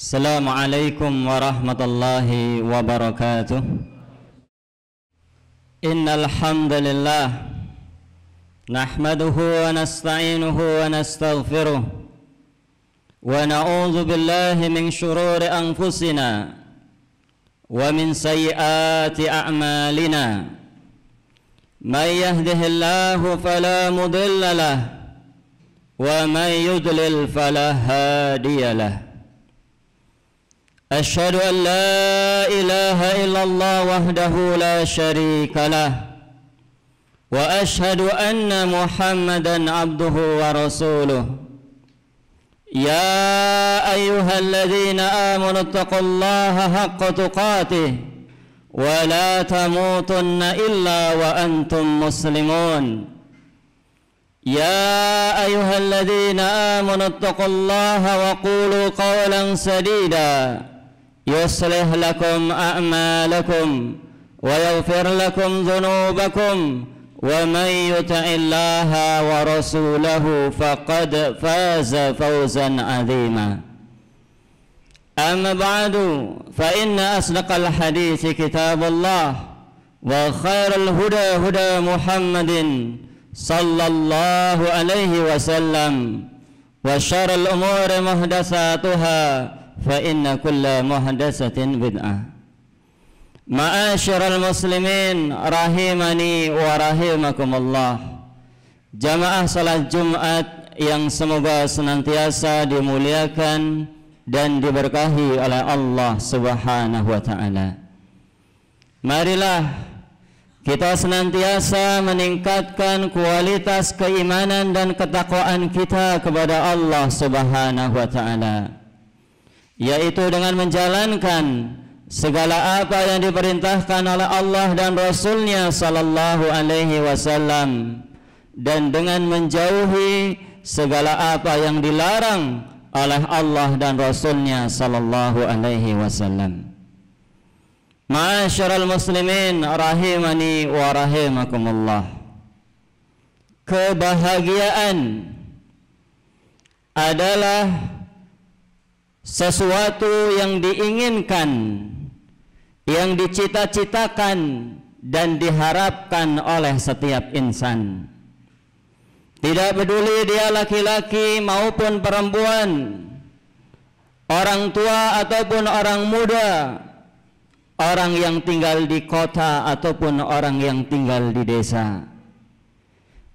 Assalamualaikum warahmatullahi wabarakatuh Innal alhamdulillah, nahmaduhu wa nasta'inuhu wa billahi min shururi anfusina wa min a'malina may fala mudilla lahu fala hadiya أشهد أن لا إله إلا الله وحده لا شريك له وأشهد أن محمدا عبده ورسوله يا أيها الذين آمنوا اتقوا الله حق تقاته ولا تموتن إلا وأنتم مسلمون يا أيها الذين آمنوا اتقوا الله وقولوا قولا سديدا يصلح لكم أعمالكم ويغفر لكم ذنوبكم ومن يطع الله ورسوله فقد فاز فوزا عظيما أما بعد فإن أصدق الحديث كتاب الله وخير الهدى هدى محمد صلى الله عليه وسلم وشر الأمور محدثاتها فإن كل محدثة بدعة معاشر muslimin rahimani wa rahimakumullah Jamaah salat Jumat yang semoga senantiasa dimuliakan dan diberkahi oleh Allah Subhanahu wa taala. Marilah kita senantiasa meningkatkan kualitas keimanan dan ketakwaan kita kepada Allah Subhanahu wa taala yaitu dengan menjalankan segala apa yang diperintahkan oleh Allah dan Rasulnya Sallallahu Alaihi Wasallam dan dengan menjauhi segala apa yang dilarang oleh Allah dan Rasulnya Sallallahu Alaihi Wasallam. Ma'asyiral muslimin rahimani wa rahimakumullah. Kebahagiaan adalah sesuatu yang diinginkan yang dicita-citakan dan diharapkan oleh setiap insan tidak peduli dia laki-laki maupun perempuan orang tua ataupun orang muda orang yang tinggal di kota ataupun orang yang tinggal di desa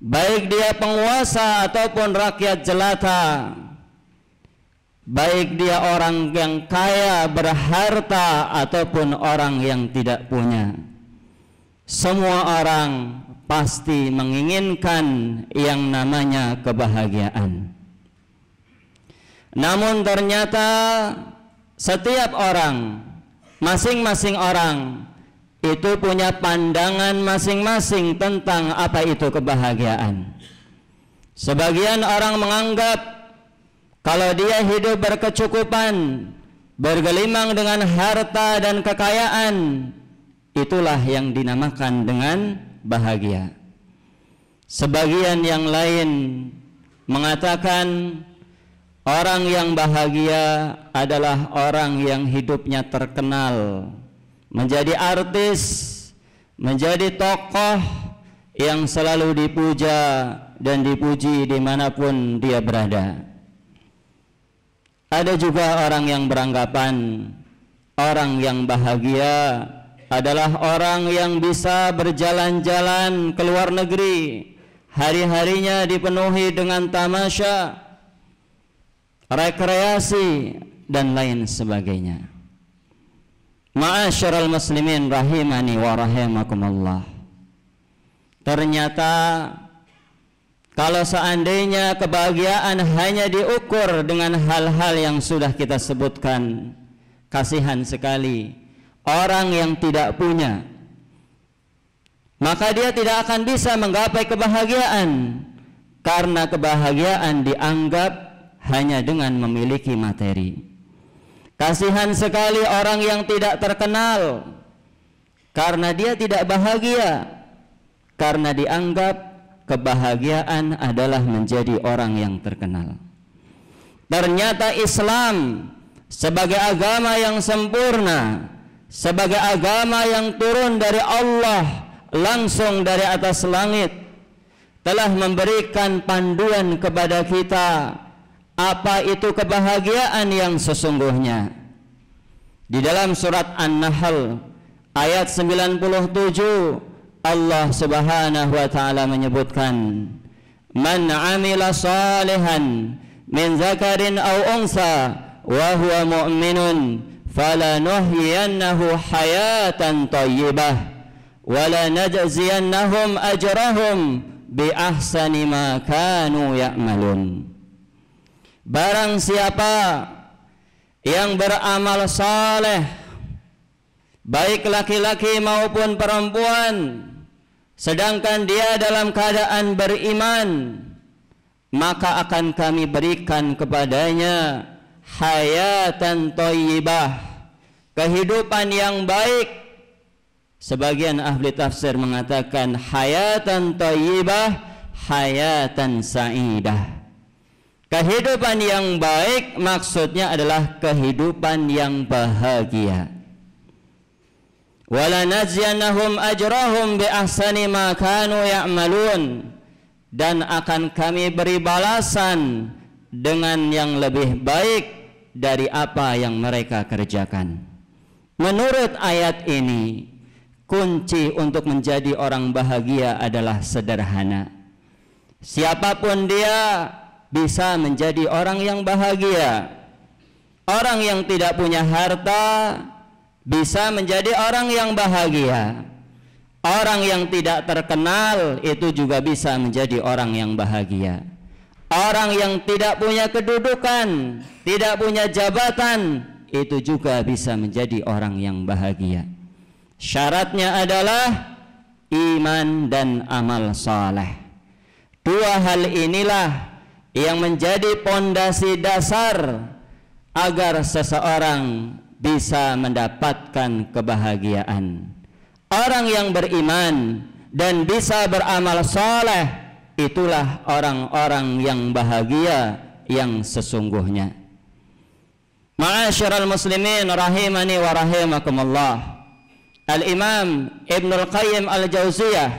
baik dia penguasa ataupun rakyat jelata baik dia orang yang kaya berharta ataupun orang yang tidak punya semua orang pasti menginginkan yang namanya kebahagiaan namun ternyata setiap orang masing-masing orang itu punya pandangan masing-masing tentang apa itu kebahagiaan. Sebagian orang menganggap kalau dia hidup berkecukupan, bergelimang dengan harta dan kekayaan, itulah yang dinamakan dengan bahagia. Sebagian yang lain mengatakan orang yang bahagia adalah orang yang hidupnya terkenal, menjadi artis, menjadi tokoh yang selalu dipuja dan dipuji dimanapun dia berada. Ada juga orang yang beranggapan orang yang bahagia adalah orang yang bisa berjalan-jalan ke luar negeri, hari-harinya dipenuhi dengan tamasya, rekreasi dan lain sebagainya. Ma'asyiral muslimin rahimani wa rahimakumullah. Ternyata kalau seandainya kebahagiaan hanya diukur dengan hal-hal yang sudah kita sebutkan, kasihan sekali orang yang tidak punya. Maka dia tidak akan bisa menggapai kebahagiaan karena kebahagiaan dianggap hanya dengan memiliki materi. Kasihan sekali orang yang tidak terkenal karena dia tidak bahagia karena dianggap kebahagiaan adalah menjadi orang yang terkenal. Ternyata Islam sebagai agama yang sempurna, sebagai agama yang turun dari Allah langsung dari atas langit telah memberikan panduan kepada kita apa itu kebahagiaan yang sesungguhnya. Di dalam surat An-Nahl ayat 97 Allah Subhanahu wa taala menyebutkan man 'amila salihan min zakarin aw unsa wa huwa mu'minun falanuhyiyannahu hayatan thayyibah walanajziyannahum ajrahum bi ahsani ma kanu ya'malun barang siapa yang beramal saleh baik laki-laki maupun perempuan sedangkan dia dalam keadaan beriman maka akan kami berikan kepadanya hayatan toyibah kehidupan yang baik sebagian ahli tafsir mengatakan hayatan toyibah hayatan sa'idah kehidupan yang baik maksudnya adalah kehidupan yang bahagia walanajziyannahum ajrahum bi ahsani ma kanu ya'malun dan akan kami beri balasan dengan yang lebih baik dari apa yang mereka kerjakan. Menurut ayat ini, kunci untuk menjadi orang bahagia adalah sederhana. Siapapun dia bisa menjadi orang yang bahagia. Orang yang tidak punya harta bisa menjadi orang yang bahagia. Orang yang tidak terkenal itu juga bisa menjadi orang yang bahagia. Orang yang tidak punya kedudukan, tidak punya jabatan, itu juga bisa menjadi orang yang bahagia. Syaratnya adalah iman dan amal saleh. Dua hal inilah yang menjadi pondasi dasar agar seseorang bisa mendapatkan kebahagiaan. Orang yang beriman dan bisa beramal soleh itulah orang-orang yang bahagia yang sesungguhnya. Ma'asyiral muslimin rahimani wa rahimakumullah. Al-Imam Ibn Al-Qayyim Al-Jauziyah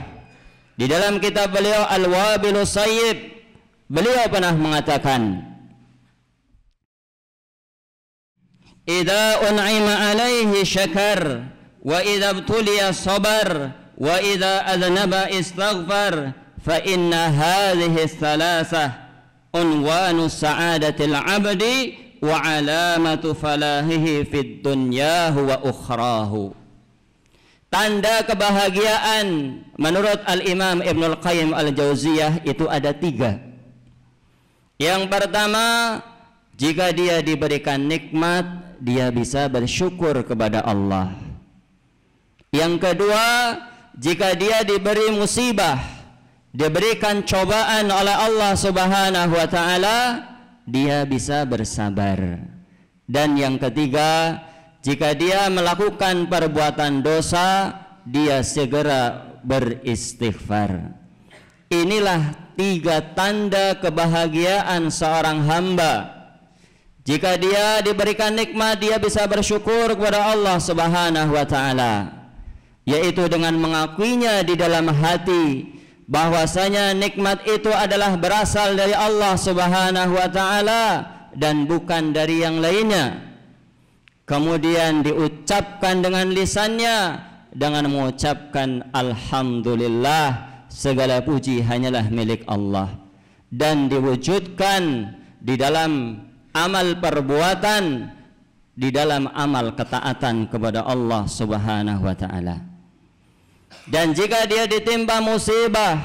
di dalam kitab beliau Al-Wabilu Sayyid beliau pernah mengatakan إذا أنعم عليه شكر وإذا ابتلي صبر وإذا أذنب استغفر فإن هذه الثلاثة عنوان سعادة العبد وعلامة فلاهه في الدنيا وأخراه Tanda kebahagiaan menurut Al-Imam Ibn Al-Qayyim Al-Jauziyah itu ada tiga. Yang pertama, jika dia diberikan nikmat, dia bisa bersyukur kepada Allah. Yang kedua, jika dia diberi musibah, diberikan cobaan oleh Allah Subhanahu wa taala, dia bisa bersabar. Dan yang ketiga, jika dia melakukan perbuatan dosa, dia segera beristighfar. Inilah tiga tanda kebahagiaan seorang hamba jika dia diberikan nikmat, dia bisa bersyukur kepada Allah Subhanahu wa taala, yaitu dengan mengakuinya di dalam hati bahwasanya nikmat itu adalah berasal dari Allah Subhanahu wa taala dan bukan dari yang lainnya. Kemudian diucapkan dengan lisannya dengan mengucapkan alhamdulillah segala puji hanyalah milik Allah dan diwujudkan di dalam amal perbuatan di dalam amal ketaatan kepada Allah Subhanahu wa taala. Dan jika dia ditimpa musibah,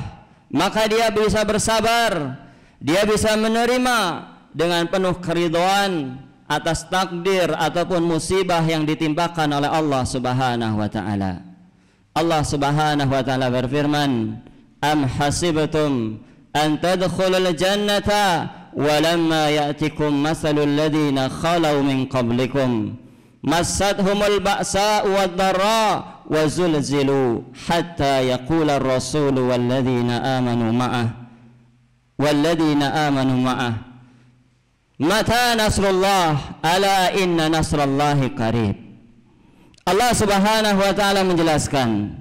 maka dia bisa bersabar, dia bisa menerima dengan penuh keridhaan atas takdir ataupun musibah yang ditimpakan oleh Allah Subhanahu wa taala. Allah Subhanahu wa taala berfirman, "Am hasibatum أن تدخلوا الجنة ولما يأتكم مثل الذين خلوا من قبلكم مستهم البأساء والضراء وزلزلوا حتى يقول الرسول والذين آمنوا معه والذين آمنوا معه متى نصر الله ألا إن نصر الله قريب Allah Subhanahu wa taala menjelaskan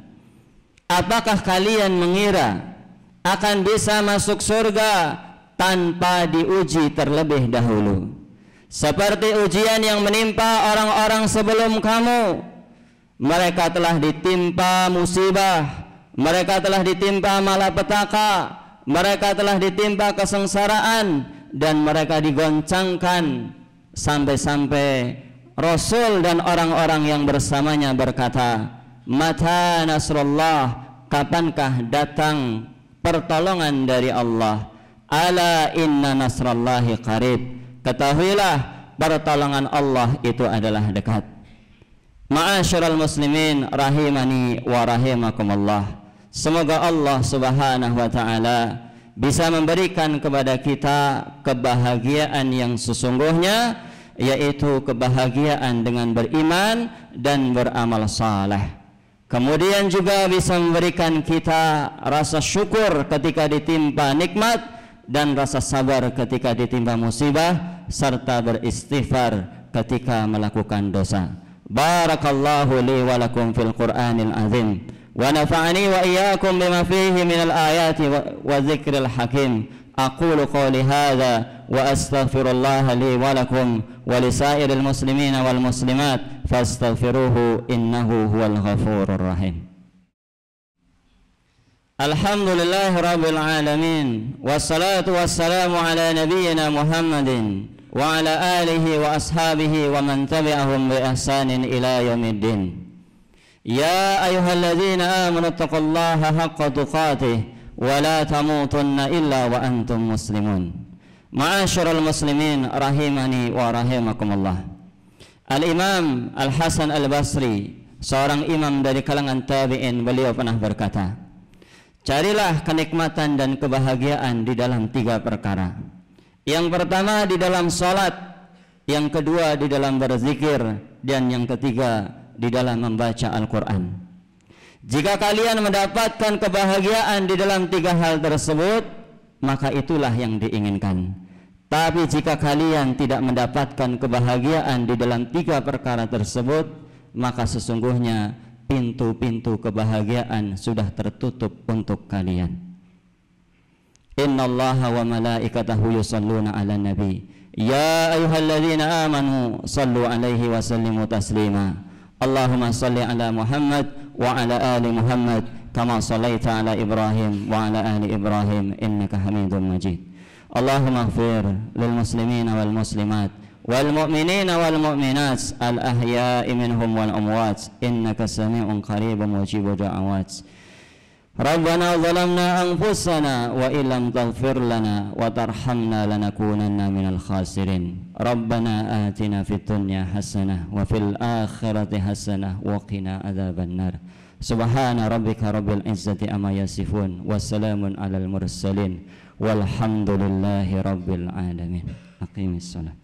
Apakah kalian mengira akan bisa masuk surga tanpa diuji terlebih dahulu seperti ujian yang menimpa orang-orang sebelum kamu mereka telah ditimpa musibah mereka telah ditimpa malapetaka mereka telah ditimpa kesengsaraan dan mereka digoncangkan sampai-sampai Rasul dan orang-orang yang bersamanya berkata mata nasrullah kapankah datang pertolongan dari Allah ala inna nasrallahi qarib ketahuilah pertolongan Allah itu adalah dekat ma'asyiral muslimin rahimani wa rahimakumullah semoga Allah subhanahu wa ta'ala bisa memberikan kepada kita kebahagiaan yang sesungguhnya yaitu kebahagiaan dengan beriman dan beramal saleh. Kemudian juga bisa memberikan kita rasa syukur ketika ditimpa nikmat dan rasa sabar ketika ditimpa musibah serta beristighfar ketika melakukan dosa. Barakallahu li wa lakum fil Qur'anil Azim wa nafa'ani wa iyyakum bima fihi minal ayati wa dzikril hakim. Aqulu qawli hadza وأستغفر الله لي ولكم ولسائر المسلمين والمسلمات فاستغفروه إنه هو الغفور الرحيم الحمد لله رب العالمين والصلاة والسلام على نبينا محمد وعلى آله وأصحابه ومن تبعهم بإحسان إلى يوم الدين يا أيها الذين آمنوا اتقوا الله حق تقاته ولا تموتن إلا وأنتم مسلمون Ma'asyiral muslimin rahimani wa rahimakumullah. Al-Imam Al-Hasan Al-Basri, seorang imam dari kalangan tabi'in, beliau pernah berkata, "Carilah kenikmatan dan kebahagiaan di dalam tiga perkara. Yang pertama di dalam salat, yang kedua di dalam berzikir, dan yang ketiga di dalam membaca Al-Qur'an." Jika kalian mendapatkan kebahagiaan di dalam tiga hal tersebut, maka itulah yang diinginkan. Tapi jika kalian tidak mendapatkan kebahagiaan di dalam tiga perkara tersebut, maka sesungguhnya pintu-pintu kebahagiaan sudah tertutup untuk kalian. Innallaha wa malaikatahu yusalluna 'alan nabi. Ya ayyuhalladzina amanu sallu 'alaihi wa sallimu taslima. Allahumma salli 'ala Muhammad wa 'ala ali Muhammad kama sallaita 'ala Ibrahim wa 'ala ali Ibrahim innaka Hamidum Majid. اللهم اغفر للمسلمين والمسلمات والمؤمنين والمؤمنات الأحياء منهم والأموات إنك سميع قريب مجيب دعوات ربنا ظلمنا أنفسنا وإن لم تغفر لنا وترحمنا لنكونن من الخاسرين ربنا آتنا في الدنيا حسنة وفي الآخرة حسنة وقنا عذاب النار سبحان ربك رب العزة أما يصفون وسلام على المرسلين walhamdulillahi rabbil alamin aqimis salat